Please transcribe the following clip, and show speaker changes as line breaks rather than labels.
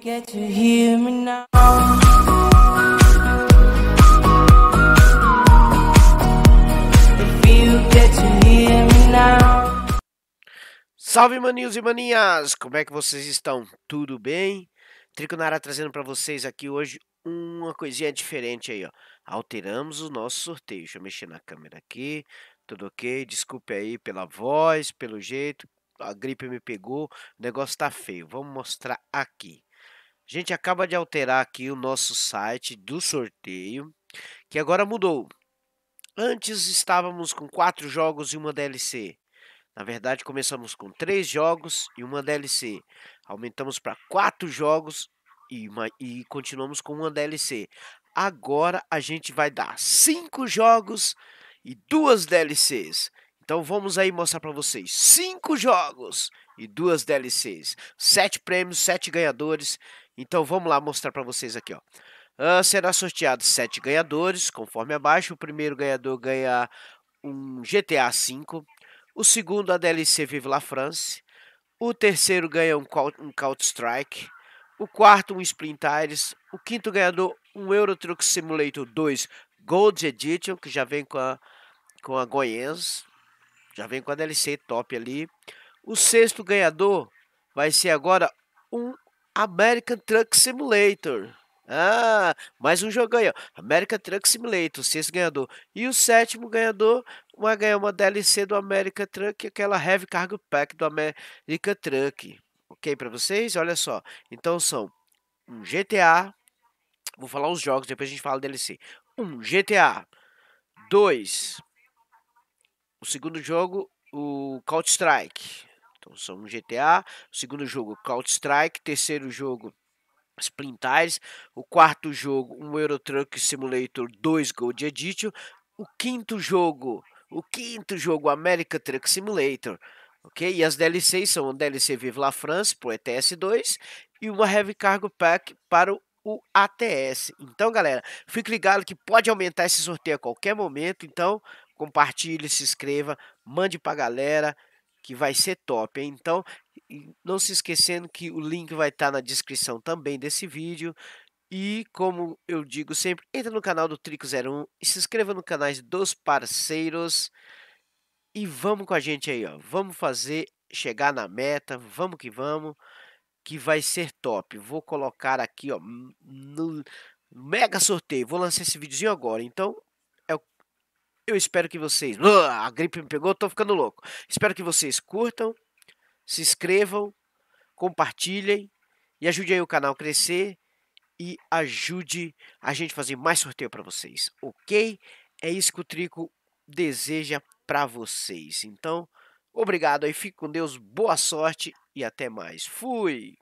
get to hear me now. If you get to hear me now. Salve maninhos e maninhas! Como é que vocês estão? Tudo bem? Triconara trazendo para vocês aqui hoje uma coisinha diferente aí, ó. Alteramos o nosso sorteio. Deixa eu mexer na câmera aqui. Tudo ok? Desculpe aí pela voz, pelo jeito, a gripe me pegou, o negócio tá feio. Vamos mostrar aqui. A gente acaba de alterar aqui o nosso site do sorteio, que agora mudou. Antes estávamos com quatro jogos e uma DLC. Na verdade, começamos com três jogos e uma DLC. Aumentamos para quatro jogos e, uma, e continuamos com uma DLC. Agora a gente vai dar cinco jogos e duas DLCs. Então vamos aí mostrar para vocês cinco jogos e duas DLCs, sete prêmios, sete ganhadores. Então vamos lá mostrar para vocês aqui, ó. Uh, será sorteado sete ganhadores, conforme abaixo. O primeiro ganhador ganha um GTA V, o segundo a DLC Vive la France, o terceiro ganha um, um Counter Strike, o quarto um Splintires. o quinto ganhador um Euro Truck Simulator 2 Gold Edition, que já vem com a com a Goiás, já vem com a DLC top ali. O sexto ganhador vai ser agora um American Truck Simulator. Ah, mais um jogo aí, ó. American Truck Simulator, sexto ganhador. E o sétimo ganhador vai ganhar uma DLC do American Truck, aquela Heavy Cargo Pack do American Truck. Ok para vocês? Olha só. Então são um GTA. Vou falar os jogos, depois a gente fala DLC. Um GTA. dois o segundo jogo, o Counter-Strike. Então são um GTA. O segundo jogo, Counter-Strike. Terceiro jogo, Splintiles. O quarto jogo, um Euro Truck Simulator 2 Gold Edition. O quinto jogo, o quinto jogo, America Truck Simulator. Ok? E as DLCs são o DLC Vive la France para o ETS 2 e uma Heavy Cargo Pack para o o ATS. Então, galera, fique ligado que pode aumentar esse sorteio a qualquer momento. Então, compartilhe, se inscreva, mande para a galera que vai ser top. Hein? Então, não se esquecendo que o link vai estar tá na descrição também desse vídeo. E como eu digo sempre, entra no canal do Trico01 e se inscreva no canais dos parceiros. E vamos com a gente aí, ó. Vamos fazer chegar na meta, vamos que vamos, que vai ser top. Vou colocar aqui, ó, no mega sorteio. Vou lançar esse videozinho agora. Então, eu espero que vocês. A gripe me pegou, tô ficando louco. Espero que vocês curtam, se inscrevam, compartilhem e ajude aí o canal a crescer e ajude a gente a fazer mais sorteio para vocês, ok? É isso que o Trico deseja para vocês. Então, obrigado aí, fique com Deus, boa sorte e até mais. Fui!